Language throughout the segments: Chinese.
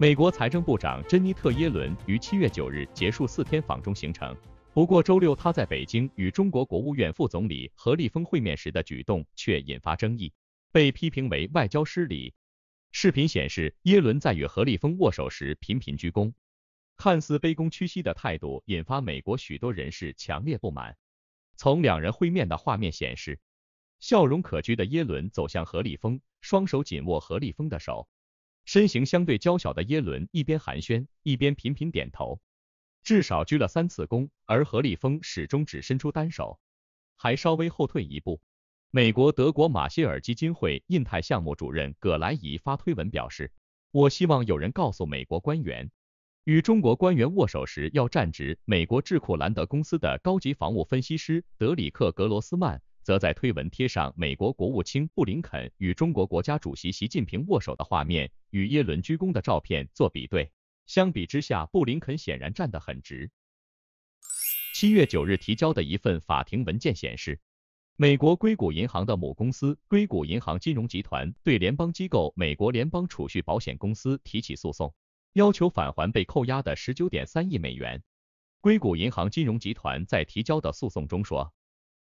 美国财政部长珍妮特·耶伦于七月九日结束四天访中行程。不过，周六她在北京与中国国务院副总理何立峰会面时的举动却引发争议，被批评为外交失礼。视频显示，耶伦在与何立峰握手时频频鞠躬，看似卑躬屈膝的态度引发美国许多人士强烈不满。从两人会面的画面显示，笑容可掬的耶伦走向何立峰，双手紧握何立峰的手。身形相对娇小的耶伦一边寒暄，一边频频点头，至少鞠了三次躬，而何立峰始终只伸出单手，还稍微后退一步。美国德国马歇尔基金会印太项目主任葛莱伊发推文表示：“我希望有人告诉美国官员，与中国官员握手时要站直。”美国智库兰德公司的高级防务分析师德里克格罗斯曼。则在推文贴上美国国务卿布林肯与中国国家主席习近平握手的画面与耶伦鞠躬的照片做比对。相比之下，布林肯显然站得很直。七月九日提交的一份法庭文件显示，美国硅谷银行的母公司硅谷银行金融集团对联邦机构美国联邦储蓄保险公司提起诉讼，要求返还被扣押的十九点三亿美元。硅谷银行金融集团在提交的诉讼中说。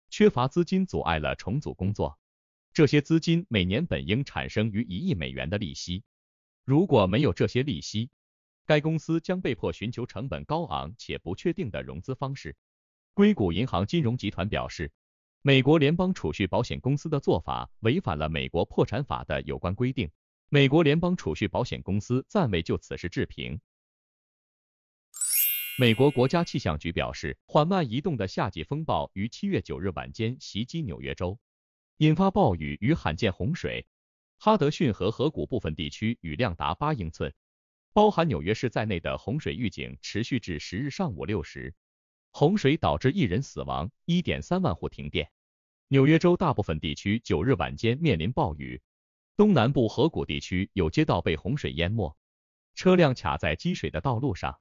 缺乏资金阻碍了重组工作。这些资金每年本应产生逾一亿美元的利息。如果没有这些利息，该公司将被迫寻求成本高昂且不确定的融资方式。硅谷银行金融集团表示，美国联邦储蓄保险公司的做法违反了美国破产法的有关规定。美国联邦储蓄保险公司暂未就此事置评。美国国家气象局表示，缓慢移动的夏季风暴于七月九日晚间袭击纽约州，引发暴雨与罕见洪水。哈德逊河河谷部分地区雨量达八英寸，包含纽约市在内的洪水预警持续至十日上午六时。洪水导致一人死亡，一点三万户停电。纽约州大部分地区九日晚间面临暴雨，东南部河谷地区有街道被洪水淹没，车辆卡在积水的道路上。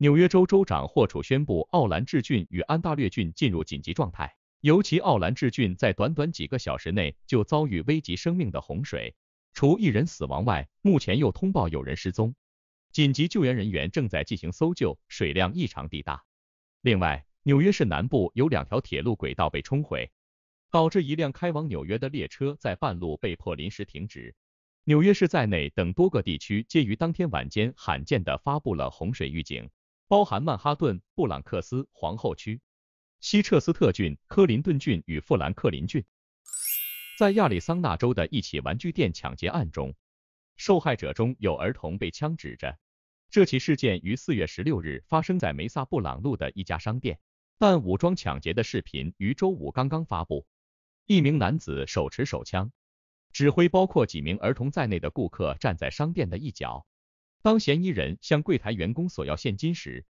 纽约州州长霍楚宣布奥兰治郡与安大略郡进入紧急状态。尤其奥兰治郡在短短几个小时内就遭遇危及生命的洪水，除一人死亡外，目前又通报有人失踪。紧急救援人员正在进行搜救，水量异常地大。另外，纽约市南部有两条铁路轨道被冲毁，导致一辆开往纽约的列车在半路被迫临时停止。纽约市在内等多个地区皆于当天晚间罕见地发布了洪水预警。包含曼哈顿、布朗克斯、皇后区、西彻斯特郡、科林顿郡与富兰克林郡。在亚利桑那州的一起玩具店抢劫案中，受害者中有儿童被枪指着。这起事件于4月16日发生在梅萨布朗路的一家商店，但武装抢劫的视频于周五刚刚发布。一名男子手持手枪，指挥包括几名儿童在内的顾客站在商店的一角。当嫌疑人向柜台员工索要现金时，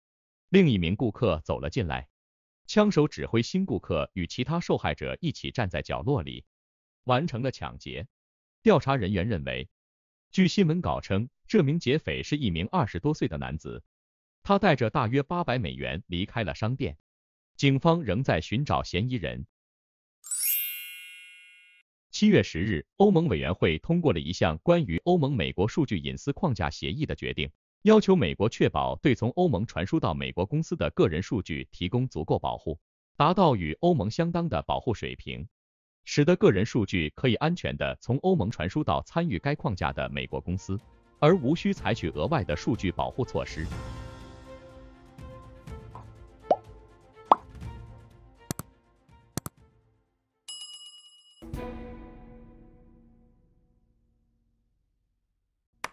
另一名顾客走了进来。枪手指挥新顾客与其他受害者一起站在角落里，完成了抢劫。调查人员认为，据新闻稿称，这名劫匪是一名二十多岁的男子，他带着大约八百美元离开了商店。警方仍在寻找嫌疑人。七月十日，欧盟委员会通过了一项关于欧盟美国数据隐私框架协议的决定，要求美国确保对从欧盟传输到美国公司的个人数据提供足够保护，达到与欧盟相当的保护水平，使得个人数据可以安全地从欧盟传输到参与该框架的美国公司，而无需采取额外的数据保护措施。